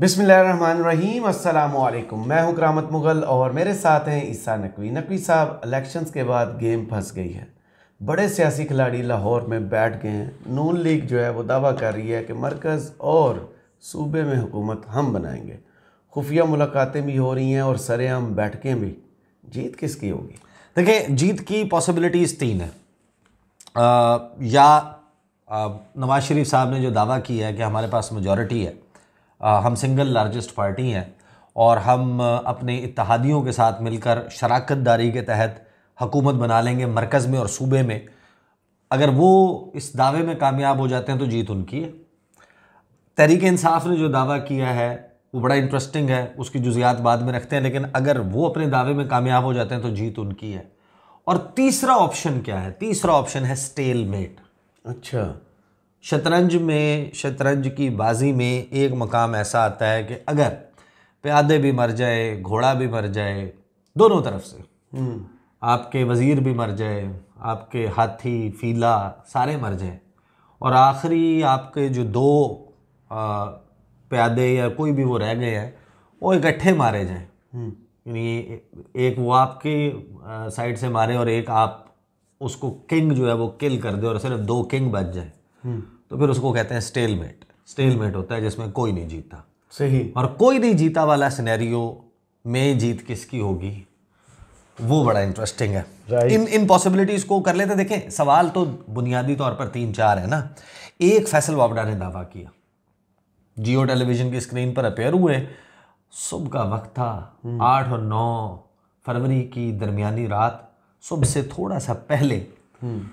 बिसमीम अल्लाम मैं हूं करामत मुग़ल और मेरे साथ हैं ईसा नकवी नकवी साहब इलेक्शंस के बाद गेम फंस गई है बड़े सियासी खिलाड़ी लाहौर में बैठ गए हैं नून लीग जो है वो दावा कर रही है कि मरकज़ और सूबे में हुकूमत हम बनाएंगे खुफिया मुलाकातें भी हो रही हैं और सरेआम बैठकें भी जीत किसकी होगी देखिए जीत की पॉसिबिलिटीज़ तीन है आ, या नवाज़ शरीफ साहब ने जो दावा किया है कि हमारे पास मेजॉरिटी है हम सिंगल लार्जेस्ट पार्टी हैं और हम अपने इतिहादियों के साथ मिलकर शराकत दारी के तहत हकूमत बना लेंगे मरकज़ में और सूबे में अगर वो इस दावे में कामयाब हो जाते हैं तो जीत उनकी है तहरीक इंसाफ ने जो दावा किया है वो बड़ा इंटरेस्टिंग है उसकी जुजियात बाद में रखते हैं लेकिन अगर वो अपने दावे में कामयाब हो जाते हैं तो जीत उनकी है और तीसरा ऑप्शन क्या है तीसरा ऑप्शन है स्टेल मेट अच्छा शतरंज में शतरंज की बाजी में एक मकाम ऐसा आता है कि अगर प्यादे भी मर जाए घोड़ा भी मर जाए दोनों तरफ से हम्म। आपके वज़ीर भी मर जाए आपके हाथी फीला सारे मर जाए और आखिरी आपके जो दो प्यादे या कोई भी वो रह गए हैं वो इकट्ठे मारे जाएँ हम्म। यानी एक वो आपके साइड से मारे और एक आप उसको किंग जो है वो किल कर दे और सिर्फ दो किंग बच जाए हम्म। तो फिर उसको कहते हैं स्टेलमेट स्टेलमेट होता है जिसमें कोई नहीं जीता सही और कोई नहीं जीता वाला सिनेरियो में जीत किसकी होगी वो बड़ा इंटरेस्टिंग है इन इन पॉसिबिलिटीज़ को कर लेते देखें सवाल तो बुनियादी तौर पर तीन चार है ना एक फैसल वाबडा ने दावा किया जियो टेलीविज़न की स्क्रीन पर अपेयर हुए सुबह का वक्त था हम्म। आठ और नौ फरवरी की दरमियानी रात सुबह से थोड़ा सा पहले हम्म।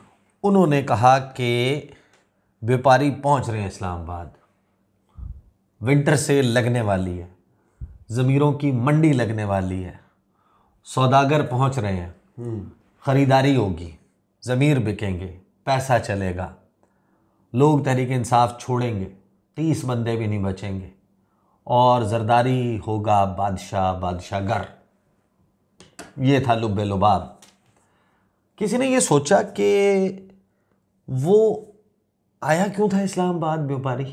उन्होंने कहा कि व्यापारी पहुंच रहे हैं इस्लामाबाद विंटर सेल लगने वाली है ज़मीरों की मंडी लगने वाली है सौदागर पहुंच रहे हैं हम्म। ख़रीदारी होगी ज़मीर बिकेंगे पैसा चलेगा लोग तहरीक इंसाफ छोड़ेंगे तीस बंदे भी नहीं बचेंगे और जरदारी होगा बादशाह बादशाह गर ये था लुबे लुबाब किसी ने ये सोचा कि वो आया क्यों था इस्लामाबाद व्यापारी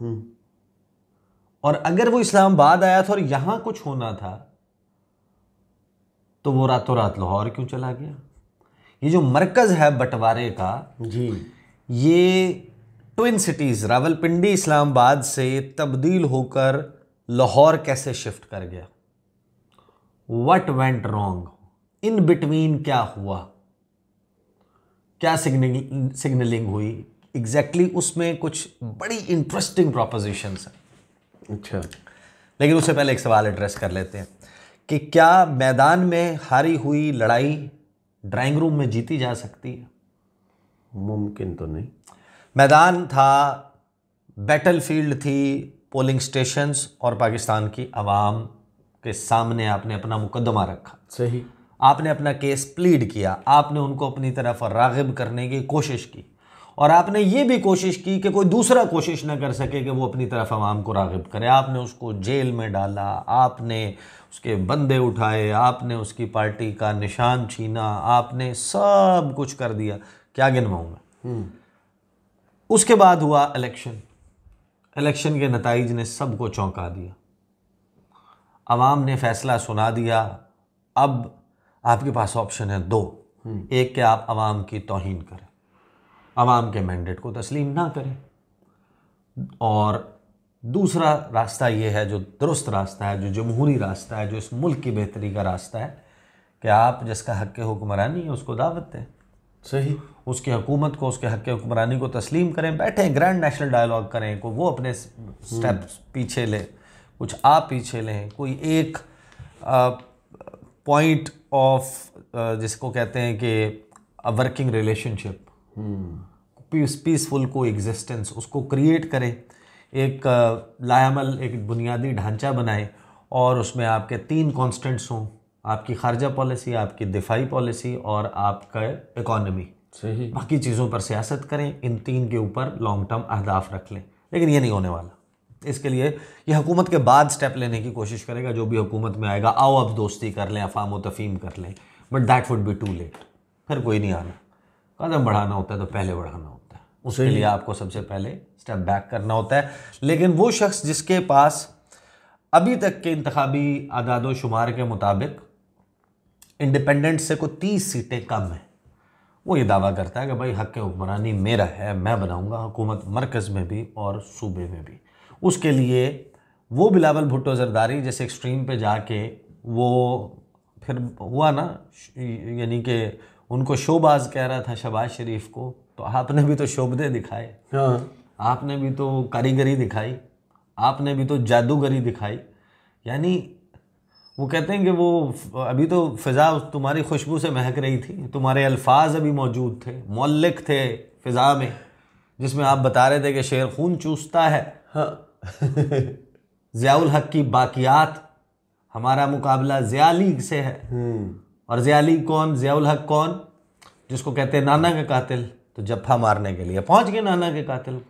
हम्म। और अगर वो इस्लामाबाद आया था और यहां कुछ होना था तो वो रातों रात लाहौर क्यों चला गया ये जो मरकज़ है बंटवारे का जी ये ट्विन सिटीज़ रावलपिंडी इस्लामाबाद से तब्दील होकर लाहौर कैसे शिफ्ट कर गया what went wrong in between क्या हुआ क्या सिग्निंग सिग्नलिंग हुई एग्जैक्टली exactly उसमें कुछ बड़ी इंटरेस्टिंग प्रोपोजिशन हैं अच्छा लेकिन उससे पहले एक सवाल एड्रेस कर लेते हैं कि क्या मैदान में हारी हुई लड़ाई ड्राइंग रूम में जीती जा सकती है मुमकिन तो नहीं मैदान था बैटल फील्ड थी पोलिंग स्टेशंस और पाकिस्तान की आवाम के सामने आपने अपना मुकदमा रखा सही आपने अपना केस प्लीड किया आपने उनको अपनी तरफ रागिब करने की कोशिश की और आपने ये भी कोशिश की कि कोई दूसरा कोशिश ना कर सके कि वो अपनी तरफ आवाम को रागब करे आपने उसको जेल में डाला आपने उसके बंदे उठाए आपने उसकी पार्टी का निशान छीना आपने सब कुछ कर दिया क्या गिनवाऊंगा हम्म। उसके बाद हुआ इलेक्शन इलेक्शन के नतज ने सबको चौंका दिया आवाम ने फैसला सुना दिया अब आपके पास ऑप्शन है दो हम्म। एक के आप आवाम की तोहन करें आवाम के मैंडेट को तस्लीम ना करें और दूसरा रास्ता ये है जो दुरुस्त रास्ता है जो जमहूरी रास्ता है जो इस मुल्क की बेहतरी का रास्ता है कि आप जिसका हक हुक्मरानी है उसको दावत दें सही उसकी हुकूमत को उसके हक हुक्मरानी को तस्लीम करें बैठें ग्रैंड नेशनल डायलॉग करें को वो अपने स्टेप्स हम्म। पीछे लें कुछ आप पीछे लें कोई एक पॉइंट ऑफ जिसको कहते हैं कि working relationship peace peaceful coexistence उसको क्रिएट करें एक लायामल एक बुनियादी ढांचा बनाए और उसमें आपके तीन कॉन्स्टेंट्स हों आपकी खारजा पॉलिसी आपकी दिफाई पॉलिसी और आपका इकॉनमी सही बाकी चीज़ों पर सियासत करें इन तीन के ऊपर लॉन्ग टर्म अहदाफ रख लें लेकिन ये नहीं होने वाला इसके लिए ये हुकूमत के बाद स्टेप लेने की कोशिश करेगा जो भी हुकूमत में आएगा आओ अब दोस्ती कर लें अफाम व तफीम कर लें but that would be too late फिर कोई नहीं आना कदम बढ़ाना होता है तो पहले बढ़ाना होता है उसके लिए आपको सबसे पहले स्टेप बैक करना होता है लेकिन वो शख्स जिसके पास अभी तक के इंतबी आदाद शुमार के मुताबिक इंडिपेंडेंट से कोई तीस सीटें कम हैं वो ये दावा करता है कि भाई हक हुक्मरानी मेरा है मैं बनाऊँगा हुकूमत मरकज़ में भी और सूबे में भी उसके लिए वो बिलावल भुट्टो जरदारी जैसे एक्सट्रीम पे जाके वो फिर हुआ ना यानी कि उनको शोबाज कह रहा था शबाज शरीफ को तो आपने भी तो शोबदे दिखाए हाँ आपने भी तो कारीगरी दिखाई आपने भी तो जादूगरी दिखाई यानी वो कहते हैं कि वो अभी तो फ़िज़ा तुम्हारी खुशबू से महक रही थी तुम्हारे अल्फाज अभी मौजूद थे मौलिक थे फ़िज़ा में जिसमें आप बता रहे थे कि शेर खून चूसता है हाँ। ज़ियाउल हक की बाकियात हमारा मुकाबला लीग से है हम्म। और ज़ियाली कौन ज़ियाउल हक कौन जिसको कहते हैं नाना के कातिल तो जफ्फा मारने के लिए पहुंच गए नाना के कातिल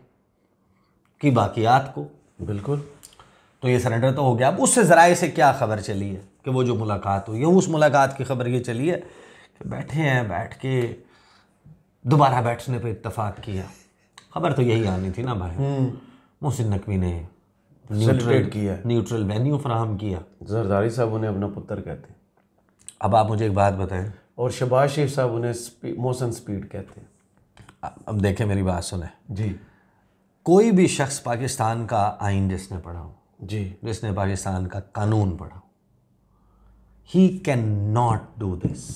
की बाकियात को बिल्कुल तो ये सरेंडर तो हो गया अब उससे ज़राए से क्या खबर चली है कि वो जो मुलाकात हुई है उस मुलाकात की खबर ये चली है कि बैठे हैं बैठ के दोबारा बैठने पर इतफाक़ किया खबर तो यही आनी थी ना भाई हम्म। मोहसिन नकवी ने न्यूट्रल किया न्यूट्रल वेन्यू फ्राहम किया जरदारी साहब उन्हें अपना पुत्र कहते हैं अब आप मुझे एक बात बताएं और शबाज शेख साहब उन्हें स्पी, मोशन स्पीड कहते हैं अब देखें मेरी बात सुने जी कोई भी शख्स पाकिस्तान का आइन जिसने पढ़ा हो जी जिसने पाकिस्तान का कानून पढ़ा हो he cannot do this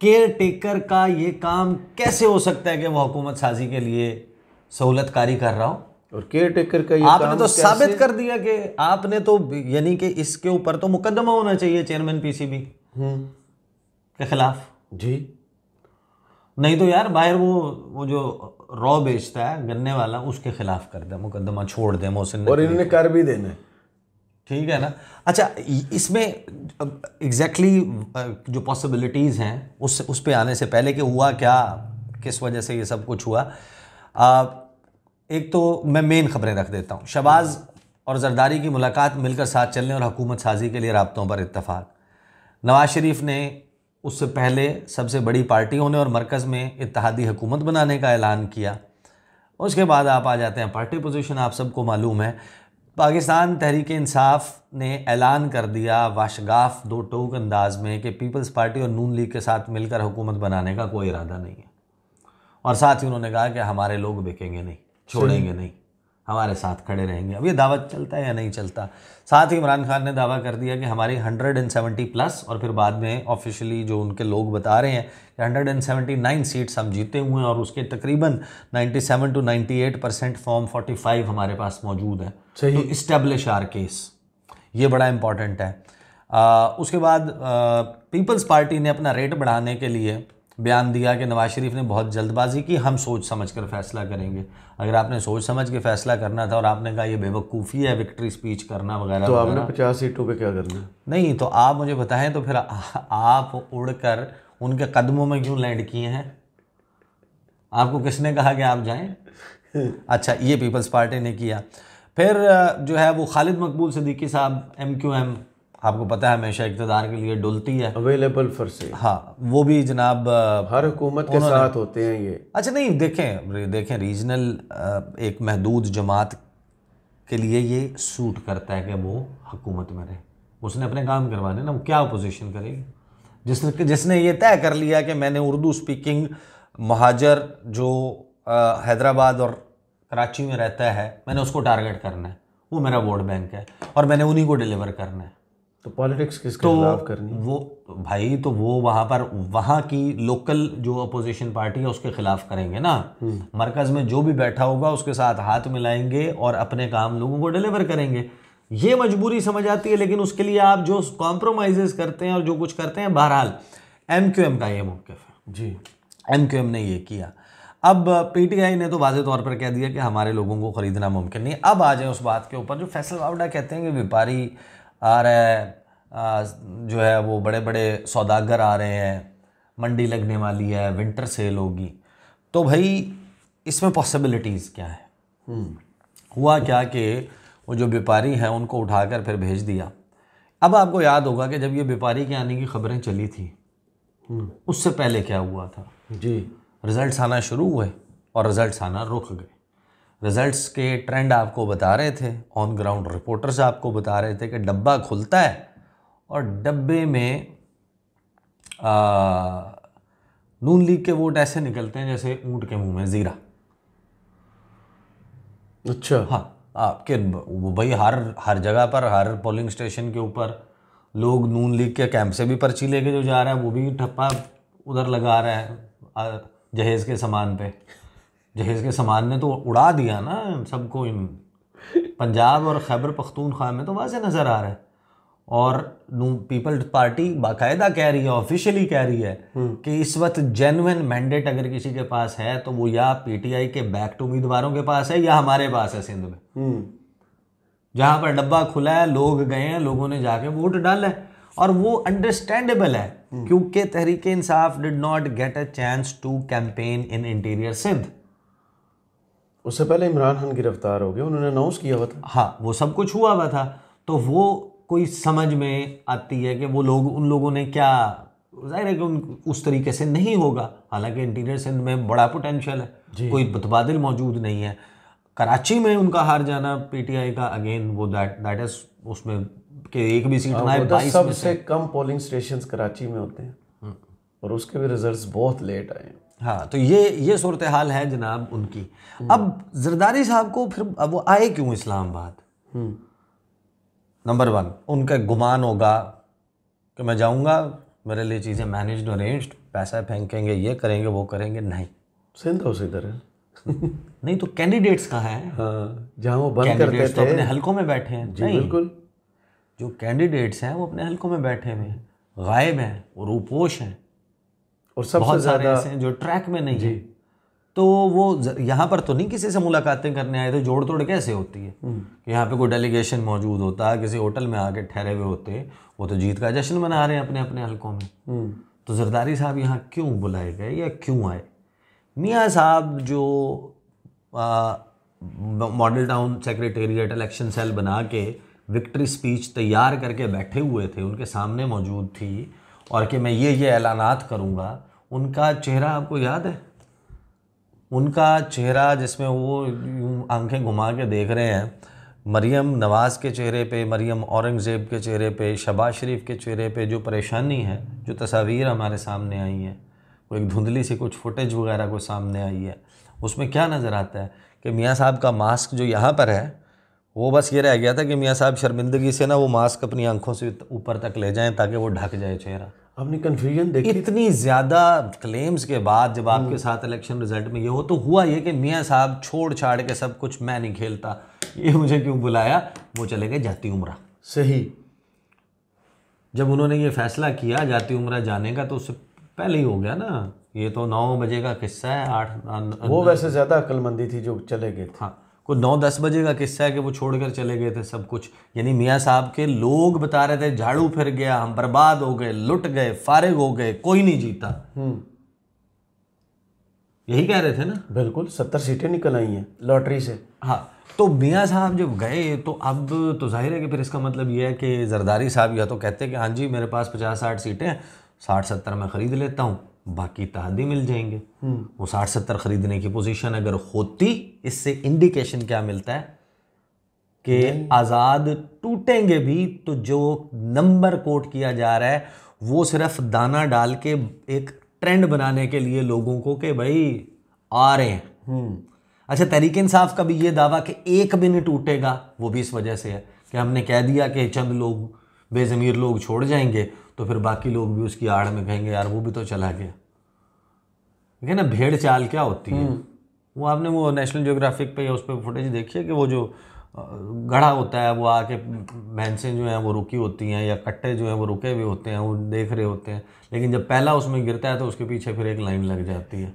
caretaker का ये काम कैसे हो सकता है कि वह हुकूमत साजी के लिए सहूलत कारी कर रहा हो और केयर टेकर का ये आपने तो साबित कर दिया कि आपने तो यानी कि इसके ऊपर तो मुकदमा होना चाहिए चेयरमैन हम्म। पीसीबी के खिलाफ जी नहीं तो यार बाहर वो वो जो रॉ बेचता है गन्ने वाला उसके खिलाफ कर दे मुकदमा छोड़ दे मोहसिन और इन्हें कर भी देना है ठीक है ना अच्छा इसमें एग्जैक्टली exactly जो पॉसिबिलिटीज़ हैं उस उस पर आने से पहले कि हुआ क्या किस वजह से ये सब कुछ हुआ आ, एक तो मैं मेन खबरें रख देता हूँ शबाज़ और जरदारी की मुलाकात मिलकर साथ चलने और हुकूमत साजी के लिए रबतों पर इतफाक़ नवाज शरीफ ने उससे पहले सबसे बड़ी पार्टी होने और मरकज़ में इतिहादी हुकूमत बनाने का ऐलान किया उसके बाद आप आ जाते हैं पार्टी पोजीशन आप सबको मालूम है पाकिस्तान तहरीक इंसाफ ने ऐलान कर दिया वाशगाफ दो टोक अंदाज में कि पीपल्स पार्टी और नून लीग के साथ मिलकर हुकूमत बनाने का कोई इरादा नहीं है और साथ ही उन्होंने कहा कि हमारे लोग बिकेंगे नहीं छोड़ेंगे नहीं हमारे साथ खड़े रहेंगे अब ये दावा चलता है या नहीं चलता साथ ही इमरान खान ने दावा कर दिया कि हमारी 170 प्लस और फिर बाद में ऑफिशियली जो उनके लोग बता रहे हैं कि 179 सीट्स हम जीते हुए हैं और उसके तकरीबन 97 टू एट परसेंट फॉर्म 45 हमारे पास मौजूद है तो इस्टेब्लिश आर केस ये बड़ा इम्पॉर्टेंट है आ, उसके बाद पीपल्स पार्टी ने अपना रेट बढ़ाने के लिए बयान दिया कि नवाज शरीफ ने बहुत जल्दबाजी की हम सोच समझ कर फैसला करेंगे अगर आपने सोच समझ के फैसला करना था और आपने कहा ये बेवकूफ़ी है विक्ट्री स्पीच करना वगैरह तो आपने पचास सीटों पे क्या करना नहीं तो आप मुझे बताएं तो फिर आ, आप उड़कर उनके कदमों में क्यों लैंड किए हैं आपको किसने कहा कि आप जाएँ अच्छा ये पीपल्स पार्टी ने किया फिर जो है वो खालिद मकबूल सदीकी साहब एम क्यू एम आपको पता है हमेशा इकतदार के लिए डुलती है अवेलेबल फॉर से हाँ वो भी जनाब हर हुकूमत के साथ होते हैं ये अच्छा नहीं देखें देखें रीजनल एक महदूद जमात के लिए ये सूट करता है कि वो हकूमत में रहे उसने अपने काम करवाने ना वो क्या अपोजिशन करेगी जिस जिसने ये तय कर लिया कि मैंने उर्दू स्पीकिंग महाजर जो हैदराबाद और कराची में रहता है मैंने उसको टारगेट करना है वो मेरा वोट बैंक है और मैंने उन्हीं को डिलीवर करना है तो पॉलिटिक्स किस तो करनी वो भाई तो वो वहाँ पर वहाँ की लोकल जो अपोजिशन पार्टी है उसके खिलाफ करेंगे ना हम्म। मरकज में जो भी बैठा होगा उसके साथ हाथ मिलाएंगे और अपने काम लोगों को डिलीवर करेंगे ये मजबूरी समझ आती है लेकिन उसके लिए आप जो कॉम्प्रोमाइज़ करते हैं और जो कुछ करते हैं बहरहाल एम क्यू एम का ये मौक़ है जी एम क्यू एम ने ये किया अब पीटीआई ने तो वाजे तौर पर कह दिया कि हमारे लोगों को ख़रीदना मुमकिन नहीं अब आ जाए उस बात के ऊपर जो फैसल वावडा कहते हैं कि व्यापारी आ रहा है जो है वो बड़े बड़े सौदागर आ रहे हैं मंडी लगने वाली है विंटर सेल होगी तो भाई इसमें पॉसिबिलिटीज़ क्या है हम्म। हुआ क्या कि वो जो व्यापारी हैं उनको उठाकर फिर भेज दिया अब आपको याद होगा कि जब ये व्यापारी के आने की खबरें चली थी हम्म। उससे पहले क्या हुआ था जी रिज़ल्ट आना शुरू हुए और रिज़ल्ट आना रुक गए रिजल्ट्स के ट्रेंड आपको बता रहे थे ऑन ग्राउंड रिपोर्टर्स आपको बता रहे थे कि डब्बा खुलता है और डब्बे में आ, नून लीग के वोट ऐसे निकलते हैं जैसे ऊँट के मुंह में ज़ीरा अच्छा हाँ आपके भाई हर हर जगह पर हर पोलिंग स्टेशन के ऊपर लोग नून लीग के कैंप से भी पर्ची लेके जो जा रहा है वो भी ठप्पा उधर लगा रहा है जहेज़ के सामान पे जहेज के सामान ने तो उड़ा दिया ना सबको पंजाब और खैबर पख्तूनख्वा में तो वाज नज़र आ रहा है और नू पीपल्स पार्टी बाकायदा कह रही है ऑफिशियली कह रही है हम्म। कि इस वक्त जेनुन मैंडेट अगर किसी के पास है तो वो या पीटीआई के बैक टू उम्मीदवारों के पास है या हमारे पास है सिंध में हम्म। जहाँ पर डब्बा खुला है लोग गए हैं लोगों ने जाके वोट डाला है और वो अंडरस्टैंडेबल है हम्म। क्योंकि तहरीक इंसाफ did not get a chance to campaign in interior Sindh उससे पहले इमरान खान गिरफ्तार हो गए उन्होंने अनाउंस किया हुआ था हाँ वो सब कुछ हुआ हुआ था तो वो कोई समझ में आती है कि वो लोग उन लोगों ने क्या जाहिर है कि उन उस तरीके से नहीं होगा हालांकि इंटीरियर सिंध में बड़ा पोटेंशल है कोई मुतबादल मौजूद नहीं है कराची में उनका हार जाना पीटीआई का अगेन वो दैट दैट इज उसमें के एक भी सीट हाँ, ना है तो सबसे कम पोलिंग स्टेशन कराची में होते हैं हम्म। और उसके भी रिजल्ट बहुत लेट आए हैं हाँ तो ये ये सूरत हाल है जनाब उनकी हम्म। अब जरदारी साहब को फिर अब वो आए क्यों इस्लामाबाद नंबर हम्म। वन उनका गुमान होगा कि मैं जाऊंगा मेरे लिए चीज़ें मैनेज अरेंज पैसा फेंकेंगे ये करेंगे वो करेंगे नहीं सिंध उसी तरह नहीं तो कैंडिडेट्स कहाँ हैं हाँ, जहाँ वो बंद करते तो अपने हलकों में बैठे हैं जी बिल्कुल जो कैंडिडेट्स हैं वो अपने हलकों में बैठे हुए हैं गायब हैं रूपोश हैं और सब बहुत सारे ऐसे हैं जो ट्रैक में नहीं है तो वो यहाँ पर तो नहीं किसी से मुलाकातें करने आए तो जोड़ तोड़ कैसे होती है हम्म। कि यहाँ पे कोई डेलीगेशन मौजूद होता है किसी होटल में आके ठहरे हुए होते वो तो जीत का जश्न मना रहे हैं अपने अपने हलकों में हम्म। तो जरदारी साहब यहाँ क्यों बुलाए गए या क्यों आए मियाँ साहब जो Model Town secretariat election cell बना के विक्ट्री स्पीच तैयार करके बैठे हुए थे उनके सामने मौजूद थी और कि मैं ये ये ऐलानात करूँगा उनका चेहरा आपको याद है उनका चेहरा जिसमें वो आंखें घुमा के देख रहे हैं मरियम नवाज़ के चेहरे पे मरियम औरंगज़ेब के चेहरे पे शबाज शरीफ के चेहरे पे जो परेशानी है जो तस्वीर हमारे सामने आई हैं कोई एक धुंधली सी कुछ फुटेज वगैरह को सामने आई है उसमें क्या नज़र आता है कि मियाँ साहब का मास्क जो यहाँ पर है वो बस ये रह गया था कि मियाँ साहब शर्मिंदगी से ना वो मास्क अपनी आँखों से ऊपर तक ले जाएँ ताकि वो ढक जाए चेहरा आपने कन्फ्यूजन देखी इतनी ज़्यादा क्लेम्स के बाद जब हम्म। आपके साथ इलेक्शन रिजल्ट में ये हो तो हुआ ये कि मियाँ साहब छोड़ छाड़ के सब कुछ मैं नहीं खेलता ये मुझे क्यों बुलाया वो चले गए जाती उम्र सही जब उन्होंने ये फैसला किया जाती उम्र जाने का तो उससे पहले ही हो गया ना ये तो नौ बजे का किस्सा है आठ वो अं- वैसे ज़्यादा अक्लमंदी थी जो चले गए हाँ को नौ दस बजे का किस्सा है कि वो छोड़कर चले गए थे सब कुछ यानी मियाँ साहब के लोग बता रहे थे झाड़ू फिर गया हम बर्बाद हो गए लुट गए फारिग हो गए कोई नहीं जीता हम्म। यही कह रहे थे ना बिल्कुल सत्तर सीटें निकल आई हैं लॉटरी से हाँ तो मियाँ साहब जब गए तो अब तो जाहिर है कि फिर इसका मतलब यह है कि जरदारी साहब या तो कहते हैं कि हाँ जी मेरे पास पचास साठ सीटें हैं साठ सत्तर मैं ख़रीद लेता हूँ बाकी तहदी मिल जाएंगे हम्म। वो साठ सत्तर खरीदने की पोजीशन अगर होती इससे इंडिकेशन क्या मिलता है कि आज़ाद टूटेंगे भी तो जो नंबर कोट किया जा रहा है वो सिर्फ दाना डाल के एक ट्रेंड बनाने के लिए लोगों को कि भाई आ रहे हैं हम्म। अच्छा तहरीक इंसाफ का भी ये दावा कि एक भी नहीं टूटेगा वो भी इस वजह से है कि हमने कह दिया कि चंद लोग बेज़मीर लोग छोड़ जाएंगे तो फिर बाकी लोग भी उसकी आड़ में कहेंगे यार वो भी तो चला गया देखिए ना भेड़ चाल क्या होती है हम्म। वो आपने वो नेशनल जोग्राफिक पे उस पर फुटेज देखी है कि वो जो गढ़ा होता है वो आके भैंसें जो हैं वो रुकी होती हैं या कट्टे जो हैं वो रुके हुए होते हैं वो देख रहे होते हैं लेकिन जब पहला उसमें गिरता है तो उसके पीछे फिर एक लाइन लग जाती है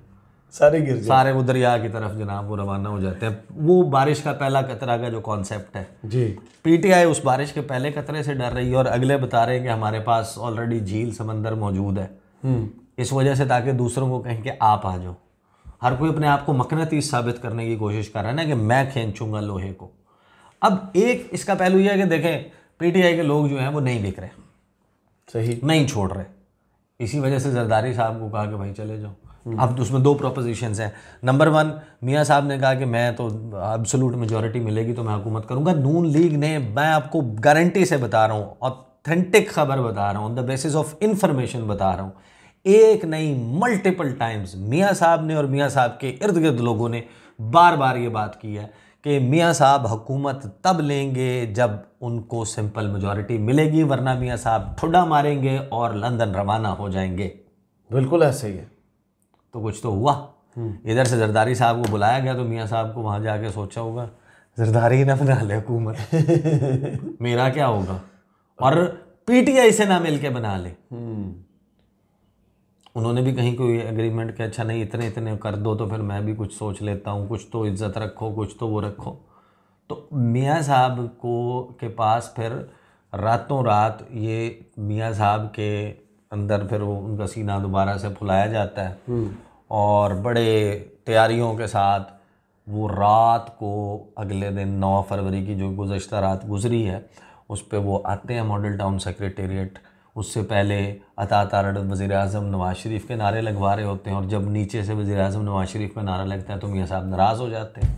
सारे गिर सारे वो दरिया की तरफ जनाब वो रवाना हो जाते हैं वो बारिश का पहला कतरा का जो कॉन्सेप्ट है जी पीटीआई उस बारिश के पहले कतरे से डर रही है और अगले बता रहे हैं कि हमारे पास ऑलरेडी झील समंदर मौजूद है हम्म। इस वजह से ताकि दूसरों को कहें कि आप आ जाओ हर कोई अपने आप को मकनती साबित करने की कोशिश कर रहा है ना कि मैं खींचूंगा लोहे को अब एक इसका पहलू यह है कि देखें पीटीआई के लोग जो हैं वो नहीं बिक रहे सही नहीं छोड़ रहे इसी वजह से जरदारी साहब को कहा कि भाई चले जाओ हम्म। अब उसमें दो प्रोपोजिशन हैं नंबर वन मियाँ साहब ने कहा कि मैं तो एब्सोलूट मेजोरिटी मिलेगी तो मैं हुकूमत करूँगा नून लीग ने मैं आपको गारंटी से बता रहा हूँ ऑथेंटिक खबर बता रहा हूँ on the basis of information बता रहा हूँ एक नहीं मल्टीपल टाइम्स मियाँ साहब ने और मियाँ साहब के इर्द गिर्द लोगों ने बार बार ये बात की है कि मियाँ साहब हुकूमत तब लेंगे जब उनको सिंपल मेजोरिटी मिलेगी वरना मियाँ साहब ठुडा मारेंगे और लंदन रवाना हो जाएंगे बिल्कुल ऐसे ही है तो कुछ तो हुआ हम्म। इधर से जरदारी साहब को बुलाया गया तो मियाँ साहब को वहाँ जाके सोचा होगा जरदारी ना बना ले हुकूमत मेरा क्या होगा और पीटीआई से ना मिल के बना ले हम्म। उन्होंने भी कहीं कोई एग्रीमेंट के अच्छा नहीं इतने इतने कर दो तो फिर मैं भी कुछ सोच लेता हूँ कुछ तो इज्जत रखो कुछ तो वो रखो तो मियाँ साहब को के पास फिर रातों रात ये मियाँ साहब के अंदर फिर वो उनका सीना दोबारा से फुलाया जाता है हम्म। और बड़े तैयारियों के साथ वो रात को अगले दिन 9 फरवरी की जो गुज्त रात गुजरी है उस पर वो आते हैं मॉडल टाउन सेक्रेटेरिएट उससे पहले अता तार वज़ी अजम नवाज़ शरीफ के नारे लगवा रहे होते हैं और जब नीचे से वज़ी अजम नवाज़ शरीफ का नारा लगता है तो मियाँ साहब नाराज़ हो जाते हैं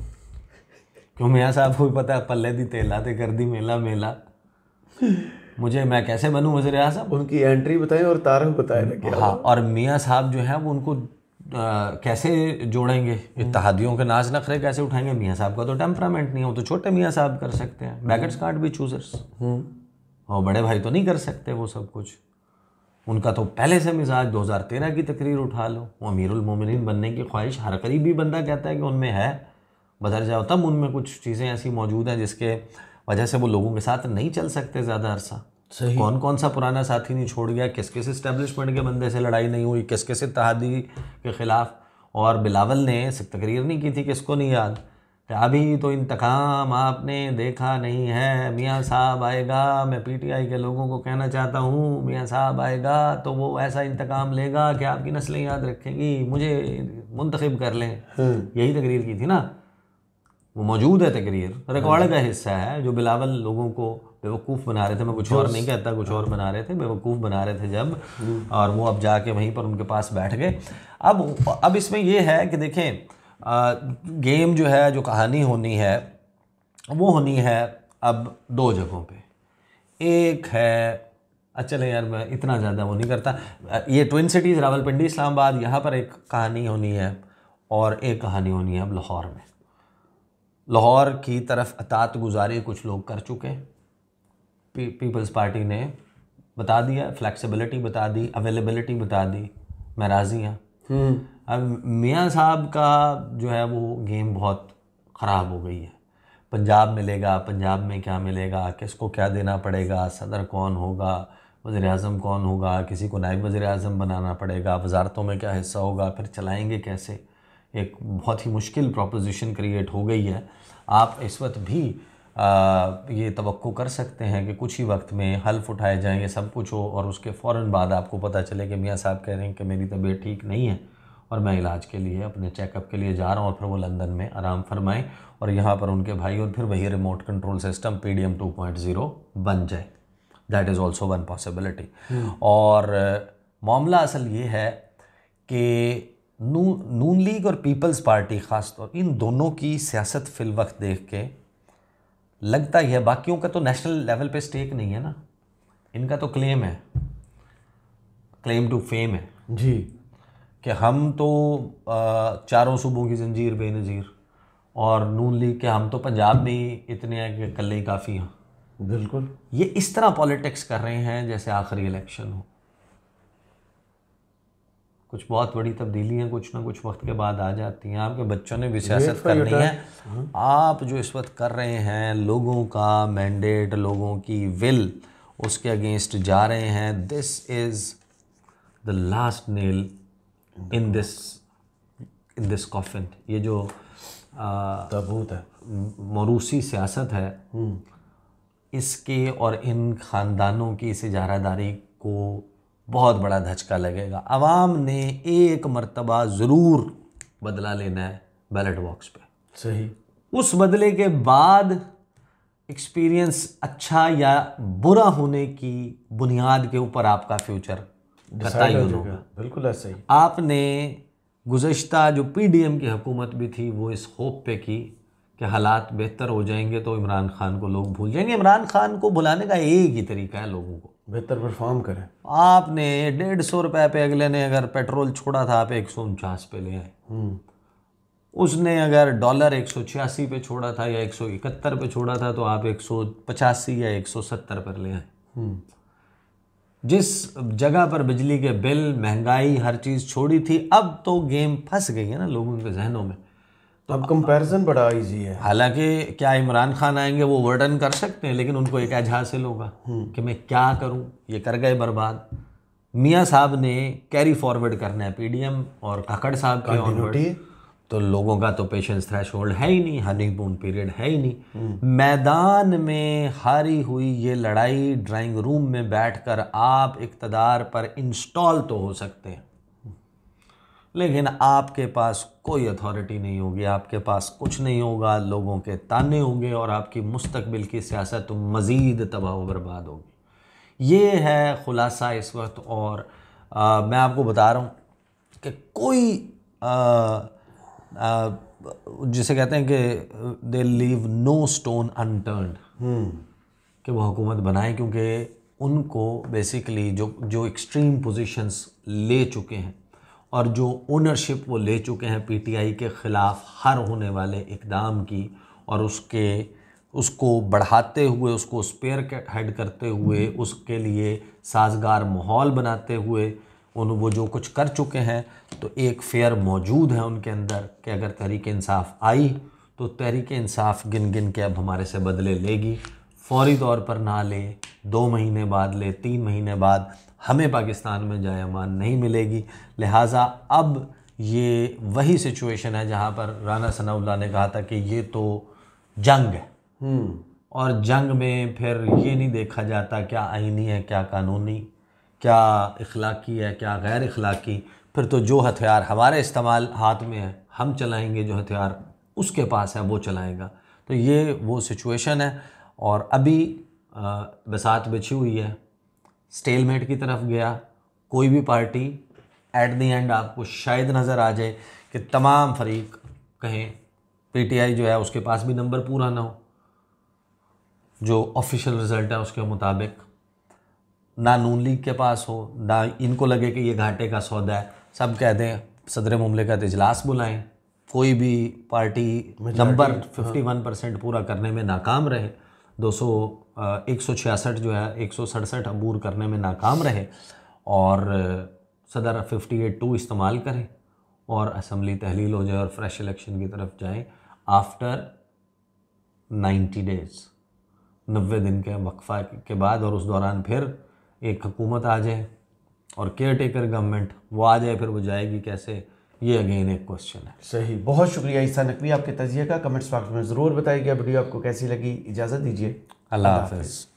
क्यों मियाँ साहब को पता है पल्ले दी तेला ते कर दी मेला मेला मुझे मैं कैसे बनूँ वज़ी अजम उनकी एंट्री बताएं और तारक बताए हाँ और मियाँ साहब जो है वो उनको कैसे जोड़ेंगे इतिहादियों हम्म। के नाच नखरे कैसे उठाएंगे मियाँ साहब का तो टेम्परामेंट नहीं हो तो छोटे मियाँ साहब कर सकते हैं बैकेट्स हम्म। कार्ड भी चूजर्स हम्म। और बड़े भाई तो नहीं कर सकते वो सब कुछ उनका तो पहले से मिजाज 2013 की तकरीर उठा लो वो अमीरमिन बनने की ख्वाहिश हर करीबी बंदा कहता है कि उनमें है बदर जाओ तब उनमें कुछ चीज़ें ऐसी मौजूद हैं जिसके वजह से वो लोगों के साथ नहीं चल सकते ज़्यादा अरसा सही कौन कौन सा पुराना साथी नहीं छोड़ गया किस किस इस्टेब्लिशमेंट के बंदे से लड़ाई नहीं हुई किस किस इतहादी के ख़िलाफ़ और बिलावल ने तकरीर नहीं की थी किसको नहीं याद अभी तो इंतकाम आपने देखा नहीं है मियाँ साहब आएगा मैं पीटीआई के लोगों को कहना चाहता हूँ मियाँ साहब आएगा तो वो ऐसा इंतकाम लेगा कि आपकी नस्लें याद रखेंगी मुझे मुंतखब कर लें हम्म। यही तकरीर की थी ना वो मौजूद है तकरीर हम्म। रिकॉर्ड का हिस्सा है जो बिलावल लोगों को बेवकूफ़ बना रहे थे मैं कुछ और नहीं कहता कुछ और हाँ। बना रहे थे बेवकूफ़ बना रहे थे जब हम्म। और वो अब जाके वहीं पर उनके पास बैठ गए अब अब इसमें ये है कि देखें गेम जो है जो कहानी होनी है वो होनी है अब दो जगहों पे एक है अच्छा यार मैं इतना ज़्यादा वो नहीं करता ये ट्विन सिटीज़ रावलपिंडी इस्लामाबाद यहाँ पर एक कहानी होनी है और एक कहानी होनी है अब लाहौर में लाहौर की तरफ अतात गुजारी कुछ लोग कर चुके हैं पीपल्स पार्टी ने बता दिया फ्लैक्सिबिलिटी बता दी अवेलेबिलिटी बता दी मैं राज़ी हाँ अब मियाँ साहब का जो है वो गेम बहुत ख़राब हो गई है पंजाब मिलेगा पंजाब में क्या मिलेगा किसको क्या देना पड़ेगा सदर कौन होगा वजे अजम कौन होगा किसी को नायब वजे अजम बनाना पड़ेगा वजारतों में क्या हिस्सा होगा फिर चलाएँगे कैसे एक बहुत ही मुश्किल प्रोपोजिशन क्रिएट हो गई है आप इस वक्त भी ये तो कर सकते हैं कि कुछ ही वक्त में हल्फ उठाए जाएँ सब कुछ हो और उसके फ़ौर बाद आपको पता चले कि मियाँ साहब कह रहे हैं कि मेरी तबीयत ठीक नहीं है और मैं इलाज के लिए अपने चेकअप के लिए जा रहा हूँ और फिर वो लंदन में आराम फरमाएं और यहाँ पर उनके भाई और फिर वही remote control system P D M two point zero बन जाए that is also one possibility और मामला असल ये है कि नू नून लीग और पीपल्स पार्टी ख़ास तौर इन दोनों की सियासत फिल वक्त देख के लगता ही है बाकियों का तो नेशनल लेवल पे स्टेक नहीं है ना इनका तो क्लेम है क्लेम टू फेम है जी कि हम तो चारों सूबों की जंजीर बेनज़ीर और नून लीग के हम तो पंजाब में ही इतने हैं कि कल ही काफ़ी हैं बिल्कुल ये इस तरह पॉलिटिक्स कर रहे हैं जैसे आखिरी इलेक्शन हो कुछ बहुत बड़ी तब्दीलियाँ कुछ ना कुछ वक्त के बाद आ जाती हैं आपके बच्चों ने भी सियासत करनी है हाँ। आप जो इस वक्त कर रहे हैं लोगों का मैंडेट लोगों की विल उसके अगेंस्ट जा रहे हैं this is the last nail in this in this coffin ये जो तबूत है मरूसी सियासत है हम्म। इसके और इन ख़ानदानों की इस इजारादारी को बहुत बड़ा धचका लगेगा आवाम ने एक मरतबा ज़रूर बदला लेना है बैलेट बॉक्स पे सही उस बदले के बाद एक्सपीरियंस अच्छा या बुरा होने की बुनियाद के ऊपर आपका फ्यूचर कतई होगा बिल्कुल ऐसा ही आपने गुज्त जो पी डी एम की हुकूमत भी थी वो इस होप पे की कि हालात बेहतर हो जाएंगे तो इमरान खान को लोग भूल जाएंगे इमरान खान को बुलाने का एक ही तरीका है लोगों को बेहतर परफॉर्म करें आपने डेढ़ सौ रुपये पे अगले ने अगर पेट्रोल छोड़ा था आप एक सौ उनचास पे ले आए हम्म। उसने अगर डॉलर एक सौ छियासी पे छोड़ा था या एक सौ इकहत्तर पे छोड़ा था तो आप एक सौ पचासी या एक सौ सत्तर पर ले आए हम्म। जिस जगह पर बिजली के बिल महंगाई हर चीज़ छोड़ी थी अब तो गेम फंस गई है ना लोगों के जहनों में तो अब कंपैरिजन बड़ा इजी है हालांकि क्या इमरान खान आएंगे वो वर्डन कर सकते हैं लेकिन उनको एक एजहा हासिल होगा हम्म। कि मैं क्या करूं ये कर गए बर्बाद मियाँ साहब ने कैरी फॉरवर्ड करना है पीडीएम और काकड़ साहब की ऑनवर्ड तो लोगों का तो पेशेंस थ्रेश होल्ड है ही नहीं हनीमून पीरियड है ही नहीं हम्म। मैदान में हारी हुई ये लड़ाई ड्राइंग रूम में बैठकर आप इकतदार पर इंस्टॉल तो हो सकते हैं लेकिन आपके पास कोई अथॉरिटी नहीं होगी आपके पास कुछ नहीं होगा लोगों के ताने होंगे और आपकी मुस्तबिल की सियासत मज़ीद तबाह व बर्बाद होगी ये है ख़ुलासा इस वक्त और आ, मैं आपको बता रहा हूँ कि कोई आ, आ, जिसे कहते हैं कि they leave no stone unturn कि वो हुकूमत बनाए क्योंकि उनको बेसिकली जो जो एक्सट्रीम पोजीशंस ले चुके हैं और जो ओनरशिप वो ले चुके हैं पीटीआई के ख़िलाफ़ हर होने वाले इकदाम की और उसके उसको बढ़ाते हुए उसको स्पेयर हेड करते हुए उसके लिए साजगार माहौल बनाते हुए उन वो जो कुछ कर चुके हैं तो एक फेयर मौजूद है उनके अंदर कि अगर तहरीक इंसाफ आई तो तहरीक इंसाफ गिन गिन के अब हमारे से बदले लेगी फौरी तौर पर ना ले दो महीने बाद ले तीन महीने बाद हमें पाकिस्तान में जाय अमान नहीं मिलेगी लिहाजा अब ये वही सिचुएशन है जहाँ पर राना सनाउल्ला ने कहा था कि ये तो जंग है हम्म। और जंग में फिर ये नहीं देखा जाता क्या आइनी है क्या कानूनी क्या इखलाकी है क्या गैर अखलाकी फिर तो जो हथियार हमारे इस्तेमाल हाथ में है हम चलाएंगे जो हथियार उसके पास है वो चलाएगा तो ये वो सिचुएशन है और अभी बसात बिछी हुई है स्टेलमेट की तरफ गया कोई भी पार्टी एट द एंड आपको शायद नज़र आ जाए कि तमाम फरीक कहें पीटीआई जो है उसके पास भी नंबर पूरा ना हो जो ऑफिशियल रिज़ल्ट है उसके मुताबिक ना नून लीग के पास हो ना इनको लगे कि ये घाटे का सौदा है सब कह दें सदर का इजलास बुलाएं कोई भी party number fifty one percent पूरा करने में नाकाम रहे दो सौ एक सौ छियासठ जो है एक सौ सड़सठ अबूर करने में नाकाम रहे और सदर फिफ्टी एट टू इस्तेमाल करें और असम्बली तहलील हो जाए और फ्रेश इलेक्शन की तरफ जाएं आफ्टर नाइन्टी डेज़ नबे दिन के वक्फा के बाद और उस दौरान फिर एक हुकूमत आ जाए और केयर टेकर गवर्नमेंट वो आ जाए फिर वो जाएगी कैसे ये अगेन एक क्वेश्चन है सही बहुत शुक्रिया ईसा नकवी आपके तजिए का कमेंट्स बॉक्स में ज़रूर बताइएगा वीडियो आपको कैसी लगी इजाज़त दीजिए अल्लाह हाफिज़